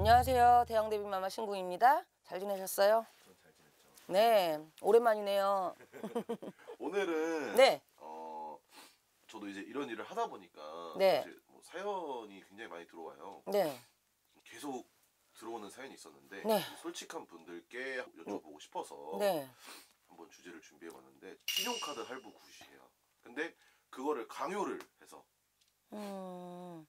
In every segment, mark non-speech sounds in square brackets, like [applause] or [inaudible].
안녕하세요. 대형대빈마마 신궁입니다. 잘 지내셨어요? 어, 잘 네, 오랜만이네요. [laughs] 오늘은 네. 어, 저도 이제 이런 일을 하다 보니까 네. 뭐 사연이 굉장히 많이 들어와요. 네. 계속 들어오는 사연이 있었는데 네. 솔직한 분들께 여쭤보고 싶어서 네. 한번 주제를 준비해봤는데 신용카드 할부 구시예요. 근데 그거를 강요를 해서 음,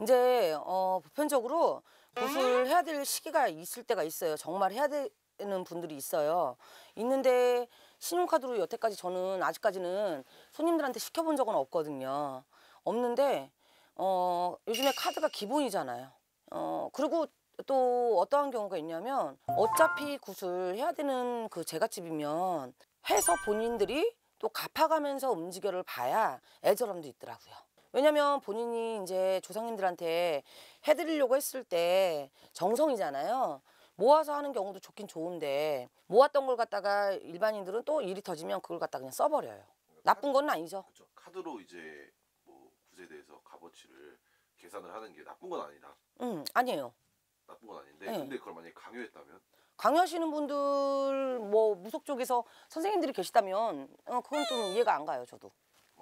이제 어, 보편적으로 옷을 해야 될 시기가 있을 때가 있어요. 정말 해야 되는 분들이 있어요. 있는데 신용카드로 여태까지 저는 아직까지는 손님들한테 시켜본 적은 없거든요. 없는데 어, 요즘에 카드가 기본이잖아요. 어, 그리고 또 어떠한 경우가 있냐면 어차피 구슬 해야 되는 그 제갓집이면 해서 본인들이 또 갚아가면서 움직여를 봐야 애절함도 있더라고요. 왜냐면 본인이 이제 조상님들한테 해드리려고 했을 때 정성이잖아요. 모아서 하는 경우도 좋긴 좋은데 모았던 걸 갖다가 일반인들은 또 일이 터지면 그걸 갖다 그냥 써버려요. 나쁜 건 아니죠. 그렇 카드로 이제 뭐 구세대에서 값어치를 계산을 하는 게 나쁜 건 아니다. 음 아니에요. 나쁜 건 아닌데 네. 근데 그걸 만약에 강요했다면 강요하시는 분들 뭐 무속 쪽에서 선생님들이 계시다면 어, 그건 좀 이해가 안 가요 저도.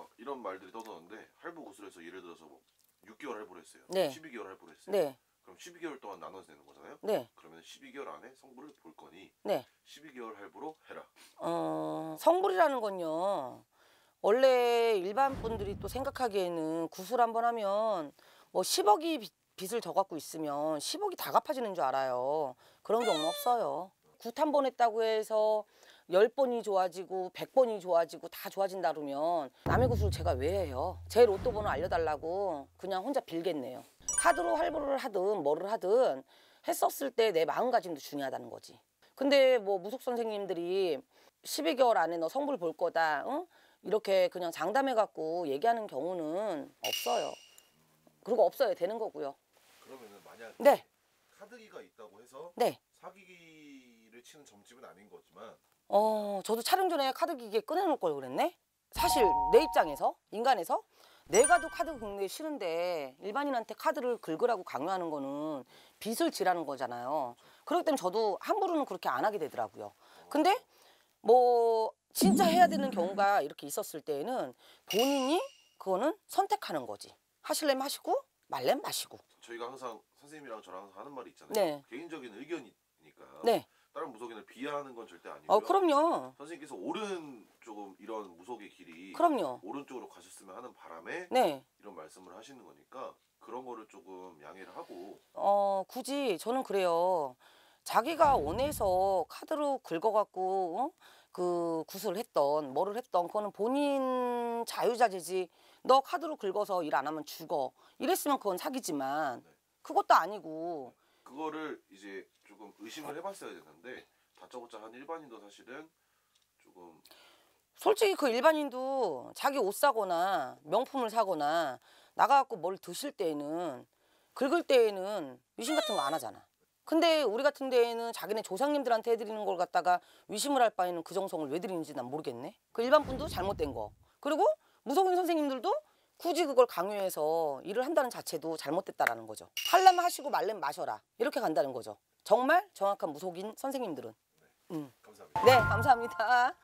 막 이런 말들이 떠도는데 할부 구슬에서 예를 들어서 뭐 6개월 할부를 했어요. 네. 12개월 할부를 했어요. 네. 그럼 12개월 동안 나눠서 내는 거잖아요. 네. 그러면 12개월 안에 성불을 볼 거니 네. 12개월 할부로 해라. 어, 성불이라는 건요. 원래 일반 분들이 또 생각하기에는 구슬 한 번 하면 뭐 10억이 빚, 을더 갖고 있으면 10억이 다 갚아지는 줄 알아요. 그런 경우 없어요. 굿한번 했다고 해서 열번이 좋아지고 백번이 좋아지고 다 좋아진다 그러면 남의 구슬 제가 왜 해요? 제 로또 번호 알려달라고 그냥 혼자 빌겠네요. 카드로 할부를 하든 뭐를 하든 했었을 때 내 마음가짐도 중요하다는 거지. 근데 뭐 무속 선생님들이 12개월 안에 너 성불 볼 거다. 응? 이렇게 그냥 장담해갖고 얘기하는 경우는 없어요. 그리고 없어야 되는 거고요. 그러면은 만약 네. 카드기가 있다고 해서 네. 사기를 치는 점집은 아닌 거지만 어, 저도 촬영 전에 카드 기계 꺼내놓을 걸 그랬네. 사실 내 입장에서 인간에서 내가도 카드 긁는 게 싫은데 일반인한테 카드를 긁으라고 강요하는 거는 빚을 지라는 거잖아요. 그렇기 때문에 저도 함부로는 그렇게 안 하게 되더라고요. 근데 뭐 진짜 해야 되는 경우가 이렇게 있었을 때에는 본인이 그거는 선택하는 거지. 하실래면 하시고 말래면 마시고. 저희가 항상 선생님이랑 저랑 항상 하는 말이 있잖아요. 네. 개인적인 의견이니까. 네. 다른 무속인을 비하하는 건 절대 아니고요. 어, 그럼요. 선생님께서 옳은 조금 이런 무속의 길이 그럼요. 오른쪽으로 가셨으면 하는 바람에 네. 이런 말씀을 하시는 거니까 그런 거를 조금 양해를 하고 어, 굳이 저는 그래요. 자기가 원해서 카드로 긁어갖고 어? 그 구슬 했던 뭐를 했던 그거는 본인 자유자재지 너 카드로 긁어서 일 안 하면 죽어 이랬으면 그건 사기지만 네. 그것도 아니고 네. 그거를 이제 조금 의심을 해봤어야 되는데 다짜고짜 한 일반인도 사실은 조금 솔직히 그 일반인도 자기 옷 사거나 명품을 사거나 나가갖고 뭘 드실 때에는 긁을 때에는 의심 같은 거 안 하잖아. 근데 우리 같은 데에는 자기네 조상님들한테 해드리는 걸 갖다가 의심을할 바에는 그 정성을 왜 드리는지 난 모르겠네. 그 일반 분도 잘못된 거. 그리고 무속인 선생님들도 굳이 그걸 강요해서 일을 한다는 자체도 잘못됐다라는 거죠. 할라면 하시고 말라면 마셔라. 이렇게 간다는 거죠. 정말 정확한 무속인 선생님들은. 네, 음. 감사합니다. 네, 감사합니다.